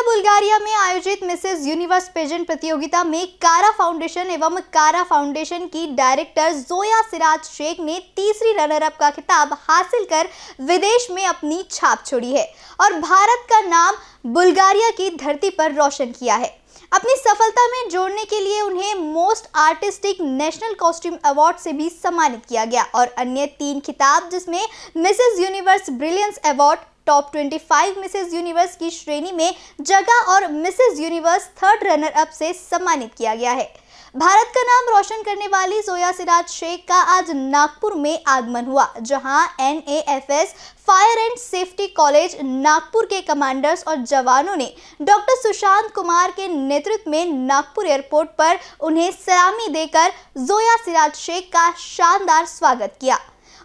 स्कोपिया Bulgaria में आयोजित Mrs universe pageant प्रतियोगिता में कारा फाउंडेशन एवं कारा फाउंडेशन की डायरेक्टर जोया सिराज शेख ने तीसरी रनर अप का खिताब हासिल कर विदेश में अपनी छाप छोड़ी है और भारत का नाम बुल्गारिया की धरती पर रोशन किया है अपनी सफलता में जोड़ने के लिए उन्हें most artistic national costume award से भी सम्मानित किया गया और अन्य तीन खिताब जिसमें Mrs Universe brilliance award top 25 Mrs Universe की श्रेणी में जगह और Mrs Universe third runner up से सम्मानित किया गया है भारत का नाम रोशन करने वाली जोया सिराज शेख का आज नागपुर में आगमन हुआ जहां NAFS fire and safety college Nagpur के कमांडर्स और जवानों ने डॉक्टर सुशांत कुमार के नेतृत्व में नागपुर एयरपोर्ट पर उन्हें सलामी देकर जोया सिराज शेख का शानदार स्वागत किया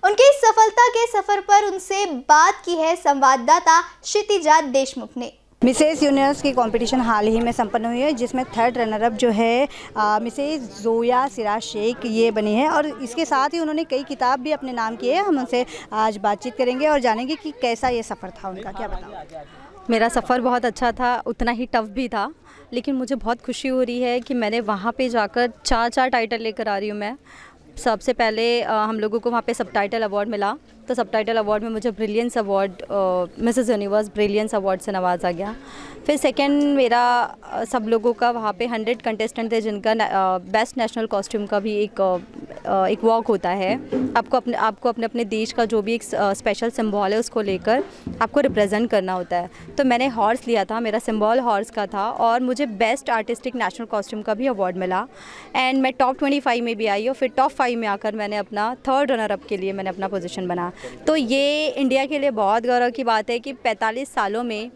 उनकी इस सफलता के सफर पर उनसे बात की है संवाददाता क्षितिजा देशमुख ने मिसेज यूनिवर्स की कंपटीशन हाल ही में संपन्न हुई है जिसमें थर्ड रनरअप जो है मिसेज जोया सिराज शेख ये बनी है और इसके साथ ही उन्होंने कई किताब भी अपने नाम किए हम उनसे आज बातचीत करेंगे और जानेंगे कि कैसा ये सफ़र था उनका क्या बताओ मेरा सफ़र बहुत अच्छा था उतना ही टफ भी था लेकिन मुझे बहुत खुशी हो रही है कि मैंने वहाँ पर जाकर चार चार टाइटल लेकर आ रही हूँ मैं सबसे पहले हम लोगों को वहाँ पे सबटाइटल अवार्ड मिला तो टाइटल अवार्ड में मुझे brilliance award Mrs Universe brilliance award से नवाजा गया फिर सेकेंड मेरा uh, सब लोगों का वहाँ पे हंड्रेड कंटेस्टेंट थे जिनका बेस्ट नेशनल कॉस्ट्यूम का भी एक uh, uh, एक वॉक होता है आपको अपने आपको अपने अपने देश का जो भी एक स्पेशल सिम्बॉल है उसको लेकर आपको रिप्रेजेंट करना होता है तो मैंने हॉर्स लिया था मेरा सिम्बॉल हॉर्स का था और मुझे बेस्ट आर्टिस्टिक नेशनल कॉस्ट्यूम का भी अवार्ड मिला एंड मैं टॉप ट्वेंटी फाइव में भी आई और फिर टॉप फाइव में आकर मैंने अपना थर्ड रनर अप के लिए मैंने अपना पोजिशन बना तो ये इंडिया के लिए बहुत गौरव की बात है कि 45 सालों में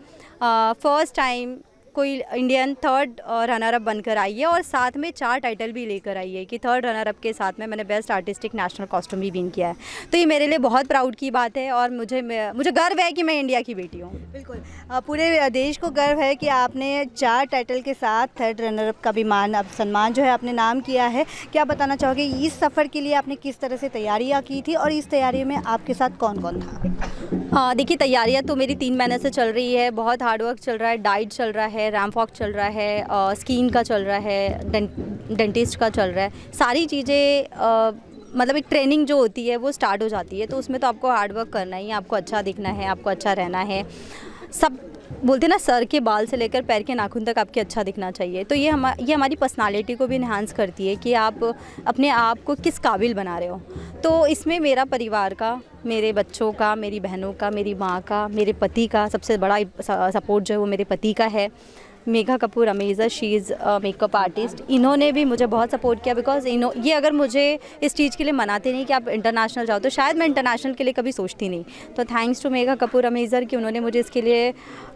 फ़र्स्ट टाइम कोई इंडियन थर्ड रनर अप बनकर आई है और साथ में चार टाइटल भी लेकर आई है कि थर्ड रनर अप के साथ में मैंने बेस्ट आर्टिस्टिक नेशनल कॉस्ट्यूम भी विन किया है तो ये मेरे लिए बहुत प्राउड की बात है और मुझे मुझे गर्व है कि मैं इंडिया की बेटी हूँ बिल्कुल पूरे देश को गर्व है कि आपने चार टाइटल के साथ थर्ड रनर अप का भी मान अब सम्मान जो है आपने नाम किया है क्या बताना चाहोगे इस सफ़र के लिए आपने किस तरह से तैयारियाँ की थी और इस तैयारी में आपके साथ कौन कौन था देखिए तैयारियाँ तो मेरी तीन महीने से चल रही है बहुत हार्डवर्क चल रहा है डाइट चल रहा है रैम फॉक चल रहा है स्किन का चल रहा है डेंटिस्ट का चल रहा है सारी चीज़ें मतलब एक ट्रेनिंग जो होती है वो स्टार्ट हो जाती है तो उसमें तो आपको हार्डवर्क करना ही आपको अच्छा दिखना है आपको अच्छा रहना है सब बोलते ना सर के बाल से लेकर पैर के नाखून तक आपके अच्छा दिखना चाहिए तो ये हम ये हमारी पर्सनालिटी को भी इन्हांस करती है कि आप अपने आप को किस काबिल बना रहे हो तो इसमें मेरा परिवार का मेरे बच्चों का मेरी बहनों का मेरी माँ का मेरे पति का सबसे बड़ा सपोर्ट जो है वो मेरे पति का है मेघा कपूर अमेजा शी इज़ मेकअप आर्टिस्ट इन्होंने भी मुझे बहुत सपोर्ट किया बिकॉज इन्हों ये अगर मुझे इस चीज़ के लिए मनाते नहीं कि आप इंटरनेशनल जाओ तो शायद मैं इंटरनेशनल के लिए कभी सोचती नहीं तो थैंक्स टू मेघा कपूर अमेज़र कि उन्होंने मुझे इसके लिए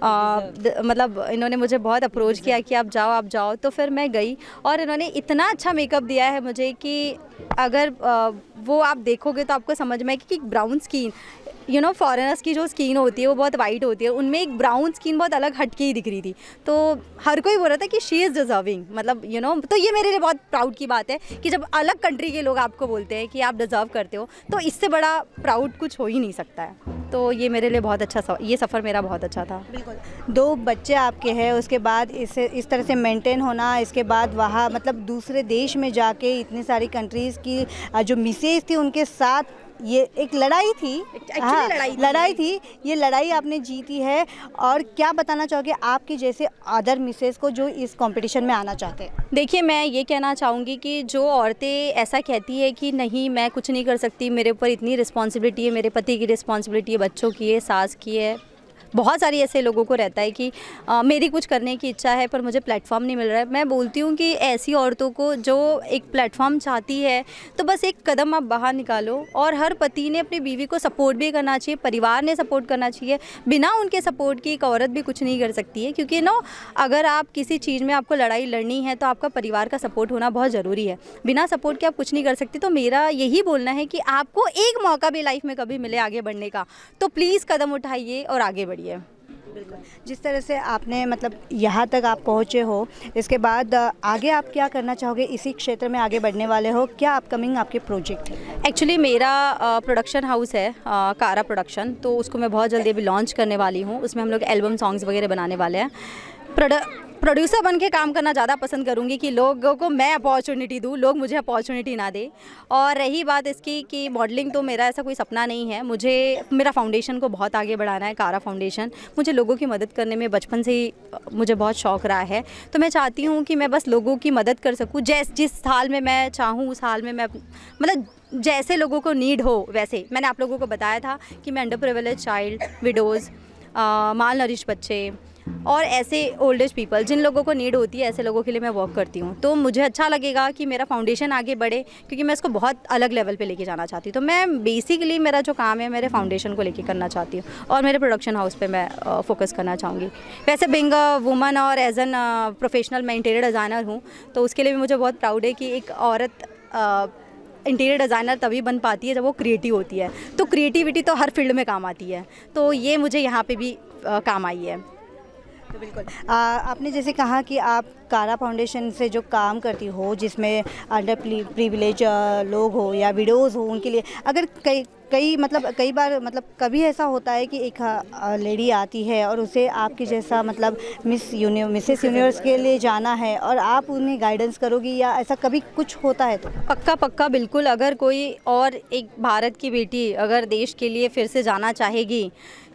आ, द, मतलब इन्होंने मुझे बहुत अप्रोच किया कि आप जाओ आप जाओ तो फिर मैं गई और इन्होंने इतना अच्छा मेकअप दिया है मुझे कि अगर आ, वो आप देखोगे तो आपको समझ में आएगी कि brown skin you know foreigners की जो स्किन होती है वो बहुत वाइट होती है उनमें एक ब्राउन स्किन बहुत अलग हटके ही दिख रही थी तो हर कोई बोल रहा था कि शी इज़ डिज़र्विंग मतलब यू you नो know, तो ये मेरे लिए बहुत प्राउड की बात है कि जब अलग कंट्री के लोग आपको बोलते हैं कि आप डिज़र्व करते हो तो इससे बड़ा प्राउड कुछ हो ही नहीं सकता है तो ये मेरे लिए बहुत अच्छा सफर ये सफ़र मेरा बहुत अच्छा था बिल्कुल दो बच्चे आपके हैं उसके बाद इसे इस तरह से मेंटेन होना इसके बाद वहाँ मतलब दूसरे देश में जाके इतनी सारी कंट्रीज़ की जो मिसेज थी उनके साथ ये एक लड़ाई थी हाँ लड़ाई लड़ाई थी ये लड़ाई आपने जीती है और क्या बताना चाहोगे आपके जैसे अदर मिसेज को जो इस कंपटीशन में आना चाहते हैं देखिए मैं ये कहना चाहूँगी कि जो औरतें ऐसा कहती है कि नहीं मैं कुछ नहीं कर सकती मेरे ऊपर इतनी रिस्पॉन्सिबिलिटी है मेरे पति की रिस्पॉन्सिबिलिटी है बच्चों की है सास की है बहुत सारी ऐसे लोगों को रहता है कि आ, मेरी कुछ करने की इच्छा है पर मुझे प्लेटफॉर्म नहीं मिल रहा है मैं बोलती हूँ कि ऐसी औरतों को जो एक प्लेटफॉर्म चाहती है तो बस एक कदम आप बाहर निकालो और हर पति ने अपनी बीवी को सपोर्ट भी करना चाहिए परिवार ने सपोर्ट करना चाहिए बिना उनके सपोर्ट की एक औरत भी कुछ नहीं कर सकती है क्योंकि नो अगर आप किसी चीज़ में आपको लड़ाई लड़नी है तो आपका परिवार का सपोर्ट होना बहुत ज़रूरी है बिना सपोर्ट के आप कुछ नहीं कर सकती तो मेरा यही बोलना है कि आपको एक मौका भी लाइफ में कभी मिले आगे बढ़ने का तो प्लीज़ कदम उठाइए और आगे बढ़िए रही है जिस तरह से आपने मतलब यहाँ तक आप पहुँचे हो इसके बाद आगे आप क्या करना चाहोगे इसी क्षेत्र में आगे बढ़ने वाले हो क्या अपकमिंग आपके प्रोजेक्ट है एक्चुअली मेरा प्रोडक्शन हाउस है आ, कारा प्रोडक्शन तो उसको मैं बहुत जल्दी अभी लॉन्च करने वाली हूँ उसमें हम लोग एल्बम सॉन्ग्स वगैरह बनाने वाले हैं प्रोडक्ट प्रोड्यूसर बन के काम करना ज़्यादा पसंद करूँगी कि लोगों को मैं अपॉर्चुनिटी दूँ लोग मुझे अपॉर्चुनिटी ना दें और रही बात इसकी कि मॉडलिंग तो मेरा ऐसा कोई सपना नहीं है मुझे मेरा फाउंडेशन को बहुत आगे बढ़ाना है कारा फाउंडेशन मुझे लोगों की मदद करने में बचपन से ही मुझे बहुत शौक रहा है तो मैं चाहती हूँ कि मैं बस लोगों की मदद कर सकूँ जैस जिस हाल में मैं चाहूँ उस हाल में मैं मतलब जैसे लोगों को नीड हो वैसे मैंने आप लोगों को बताया था कि मैं underprivileged child widows malnourish बच्चे और ऐसे ओल्ड एज पीपल जिन लोगों को नीड होती है ऐसे लोगों के लिए मैं वर्क करती हूँ तो मुझे अच्छा लगेगा कि मेरा फाउंडेशन आगे बढ़े क्योंकि मैं इसको बहुत अलग लेवल पे लेके जाना चाहती हूँ तो मैं बेसिकली मेरा जो काम है मेरे फाउंडेशन को लेके करना चाहती हूँ और मेरे प्रोडक्शन हाउस पर मैं फोकस करना चाहूँगी वैसे बिंग वुमन और एज एन प्रोफेशनल मैं इंटीरियर डिज़ाइनर हूँ तो उसके लिए भी मुझे बहुत प्राउड है कि एक औरत इंटीरियर डिज़ाइनर तभी बन पाती है जब वो क्रिएटिव होती है तो क्रिएटिविटी तो हर फील्ड में काम आती है तो ये मुझे यहाँ पे भी आ, काम आई है तो बिल्कुल आ, आपने जैसे कहा कि आप कारा फाउंडेशन से जो काम करती हो जिसमें अंडर प्रिविलेज लोग हो या विडोज़ हो उनके लिए अगर कई कई मतलब कई बार मतलब कभी ऐसा होता है कि एक लेडी आती है और उसे आपके जैसा मतलब मिस यूनि मिसेस यूनिवर्स के लिए जाना है और आप उन्हें गाइडेंस करोगी या ऐसा कभी कुछ होता है तो पक्का पक्का बिल्कुल अगर कोई और एक भारत की बेटी अगर देश के लिए फिर से जाना चाहेगी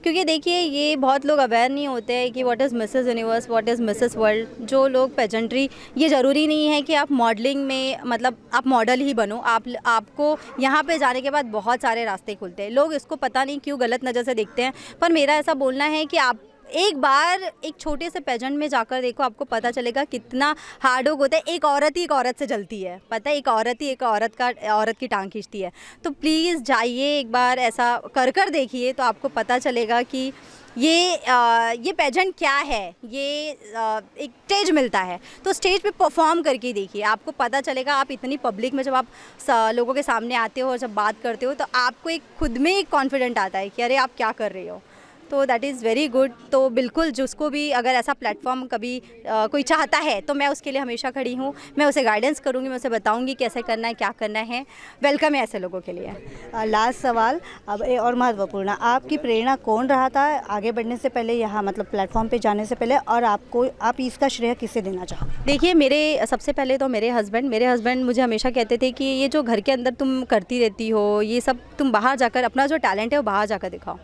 क्योंकि देखिए ये बहुत लोग अवेयर नहीं होते हैं कि what is Mrs Universe what is Mrs World जो लोग पेजेंट्री ये ज़रूरी नहीं है कि आप मॉडलिंग में मतलब आप मॉडल ही बनो आप आपको यहाँ पे जाने के बाद बहुत सारे रास्ते खुलते हैं लोग इसको पता नहीं क्यों गलत नज़र से देखते हैं पर मेरा ऐसा बोलना है कि आप एक बार एक छोटे से पेजेंट में जाकर देखो आपको पता चलेगा कितना हार्ड वर्क होता है एक औरत ही एक औरत से जलती है पता है एक औरत ही एक औरत का औरत की टांग खींचती है तो प्लीज़ जाइए एक बार ऐसा कर कर देखिए तो आपको पता चलेगा कि ये आ, ये पेजेंट क्या है ये आ, एक स्टेज मिलता है तो स्टेज पे परफॉर्म करके देखिए आपको पता चलेगा आप इतनी पब्लिक में जब आप लोगों के सामने आते हो और जब बात करते हो तो आपको एक खुद में एक कॉन्फिडेंट आता है कि अरे आप क्या कर रहे हो तो दैट इज़ वेरी गुड तो बिल्कुल जिसको भी अगर ऐसा प्लेटफॉर्म कभी आ, कोई चाहता है तो मैं उसके लिए हमेशा खड़ी हूँ मैं उसे गाइडेंस करूँगी मैं उसे बताऊँगी कैसे करना है क्या करना है वेलकम है ऐसे लोगों के लिए लास्ट सवाल अब ए, और महत्वपूर्ण आपकी प्रेरणा कौन रहा था आगे बढ़ने से पहले यहाँ मतलब प्लेटफॉर्म पर जाने से पहले और आपको आप इसका श्रेय किसे देना चाहो देखिए मेरे सबसे पहले तो मेरे हस्बैंड मेरे हस्बैंड मुझे हमेशा कहते थे कि ये जो घर के अंदर तुम करती रहती हो ये सब तुम बाहर जाकर अपना जो टैलेंट है वो बाहर जाकर दिखाओ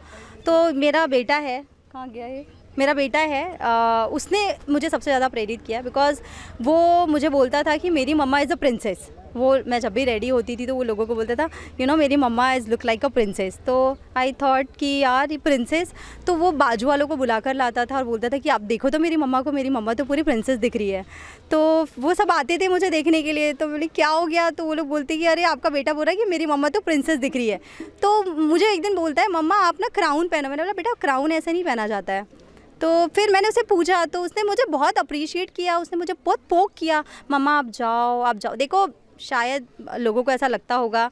तो मेरा बेटा है कहाँ गया ये मेरा बेटा है आ, उसने मुझे सबसे ज़्यादा प्रेरित किया बिकॉज़ वो मुझे बोलता था कि मेरी मम्मा इज़ अ प्रिंसेस वो मैं जब भी रेडी होती थी तो वो लोगों को बोलता था यू नो मेरी mama is look like a princess तो आई थॉट कि यार ये प्रिंसेस तो वो बाजू वालों को बुला कर लाता था और बोलता था कि आप देखो तो मेरी मम्मा को मेरी मम्मा तो पूरी प्रिंसेस दिख रही है तो वो सब आते थे मुझे देखने के लिए तो बोले क्या हो गया तो वो लोग बोलते कि अरे आपका बेटा बोल रहा है कि मेरी मम्मा तो प्रिंसेस दिख रही है तो मुझे एक दिन बोलता है मम्मा आप ना क्राउन पहनो मैंने बोला बेटा क्राउन ऐसे नहीं पहना जाता है तो फिर मैंने उसे पूछा तो उसने मुझे बहुत अप्रिशिएट किया उसने मुझे बहुत पोक किया मम्मा आप जाओ आप जाओ देखो शायद लोगों को ऐसा लगता होगा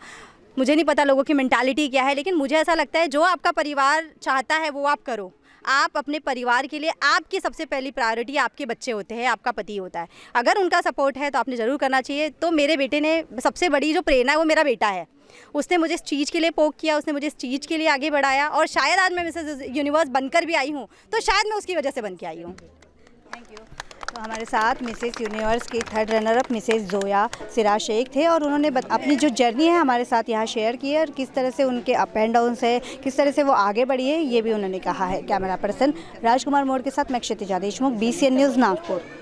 मुझे नहीं पता लोगों की मैंटालिटी क्या है लेकिन मुझे ऐसा लगता है जो आपका परिवार चाहता है वो आप करो आप अपने परिवार के लिए आपकी सबसे पहली प्रायोरिटी आपके बच्चे होते हैं आपका पति होता है अगर उनका सपोर्ट है तो आपने ज़रूर करना चाहिए तो मेरे बेटे ने सबसे बड़ी जो प्रेरणा है वो मेरा बेटा है उसने मुझे इस चीज़ के लिए पोक किया उसने मुझे इस चीज़ के लिए आगे बढ़ाया और शायद आज मैं मिसेज यूनिवर्स बनकर भी आई हूँ तो शायद मैं उसकी वजह से बन के आई हूँ थैंक यू तो हमारे साथ मिसेस यूनिवर्स की third runner up Mrs Zoya Siraj Shaikh थे और उन्होंने अपनी जो जर्नी है हमारे साथ यहाँ शेयर की है और किस तरह से उनके अप एंड डाउन है किस तरह से वो आगे बढ़ी है ये भी उन्होंने कहा है कैमरा पर्सन राजकुमार मोड़ के साथ मैं क्षितिजा देशमुख बी न्यूज़ नागपुर